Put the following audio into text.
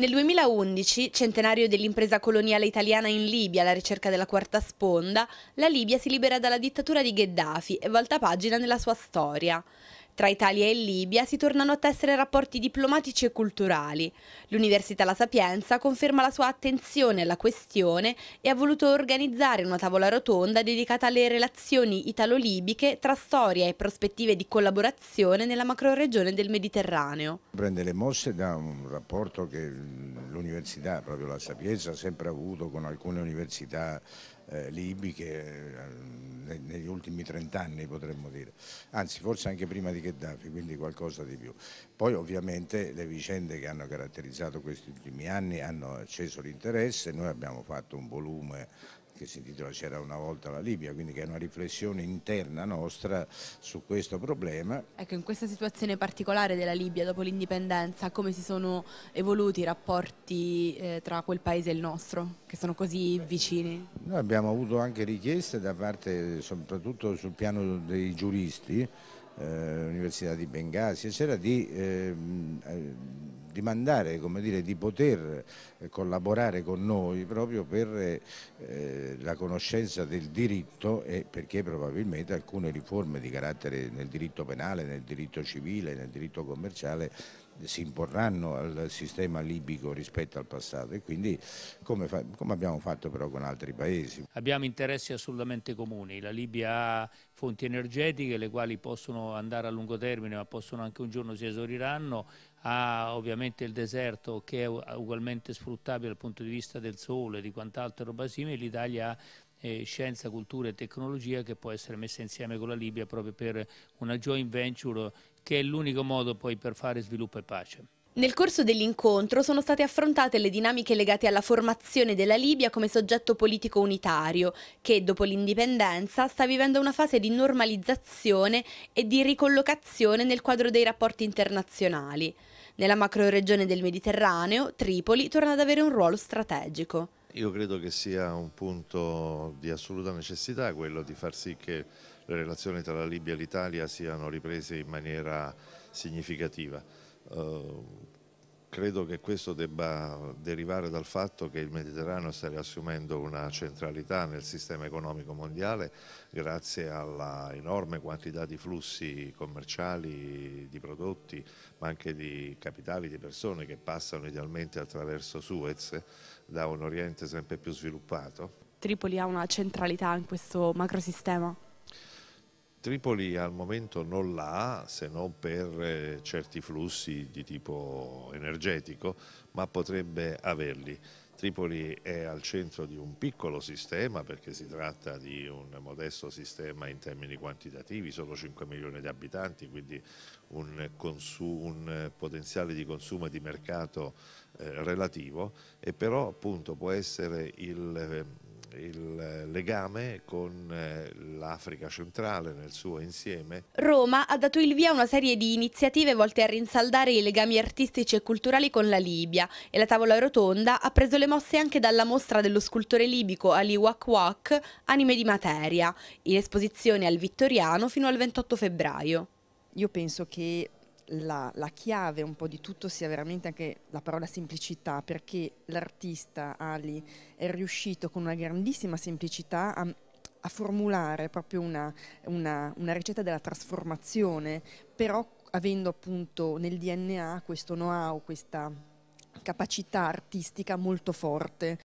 Nel 2011, centenario dell'impresa coloniale italiana in Libia alla ricerca della quarta sponda, la Libia si libera dalla dittatura di Gheddafi e volta pagina nella sua storia. Tra Italia e Libia si tornano a tessere rapporti diplomatici e culturali. L'Università La Sapienza conferma la sua attenzione alla questione e ha voluto organizzare una tavola rotonda dedicata alle relazioni italo-libiche tra storia e prospettive di collaborazione nella macroregione del Mediterraneo. Prende le mosse da un rapporto che l'Università, proprio La Sapienza, ha sempre avuto con alcune università eh, libiche eh, negli ultimi trent'anni potremmo dire, anzi forse anche prima di Gheddafi, quindi qualcosa di più. Poi ovviamente le vicende che hanno caratterizzato questi ultimi anni hanno acceso l'interesse, noi abbiamo fatto un volume che si intitola C'era una volta la Libia, quindi che è una riflessione interna nostra su questo problema. Ecco, in questa situazione particolare della Libia dopo l'indipendenza, come si sono evoluti i rapporti eh, tra quel paese e il nostro, che sono così vicini? Noi abbiamo avuto anche richieste da parte, soprattutto sul piano dei giuristi, l'Università eh, di Bengasi, eccetera, di ehm, eh, di mandare, come dire, di poter eh, collaborare con noi proprio per eh, la conoscenza del diritto e perché probabilmente alcune riforme di carattere nel diritto penale, nel diritto civile, nel diritto commerciale si imporranno al sistema libico rispetto al passato e quindi come, fa, come abbiamo fatto però con altri paesi. Abbiamo interessi assolutamente comuni, la Libia ha fonti energetiche le quali possono andare a lungo termine ma possono anche un giorno si esauriranno, ha ovviamente il deserto che è ugualmente sfruttabile dal punto di vista del sole e di quant'altro roba simile, l'Italia ha eh, scienza, cultura e tecnologia che può essere messa insieme con la Libia proprio per una joint venture che è l'unico modo poi per fare sviluppo e pace. Nel corso dell'incontro sono state affrontate le dinamiche legate alla formazione della Libia come soggetto politico unitario, che dopo l'indipendenza sta vivendo una fase di normalizzazione e di ricollocazione nel quadro dei rapporti internazionali. Nella macroregione del Mediterraneo, Tripoli torna ad avere un ruolo strategico. Io credo che sia un punto di assoluta necessità quello di far sì che le relazioni tra la Libia e l'Italia siano riprese in maniera significativa. Eh, credo che questo debba derivare dal fatto che il Mediterraneo sta riassumendo una centralità nel sistema economico mondiale grazie all'enorme quantità di flussi commerciali, di prodotti, ma anche di capitali, di persone che passano idealmente attraverso Suez da un Oriente sempre più sviluppato. Tripoli ha una centralità in questo macrosistema? Tripoli al momento non l'ha se non per eh, certi flussi di tipo energetico, ma potrebbe averli. Tripoli è al centro di un piccolo sistema perché si tratta di un modesto sistema in termini quantitativi, solo 5 milioni di abitanti, quindi un, un potenziale di consumo e di mercato eh, relativo e però appunto può essere il eh, il legame con eh, l'Africa centrale nel suo insieme. Roma ha dato il via a una serie di iniziative volte a rinsaldare i legami artistici e culturali con la Libia e la tavola rotonda ha preso le mosse anche dalla mostra dello scultore libico Ali Wak Wak Anime di materia, in esposizione al Vittoriano fino al 28 febbraio. Io penso che la, la, chiave un po' di tutto sia veramente anche la parola semplicità, perché l'artista Ali è riuscito con una grandissima semplicità a, a formulare proprio una, una, una ricetta della trasformazione, però avendo appunto nel DNA questo know-how, questa capacità artistica molto forte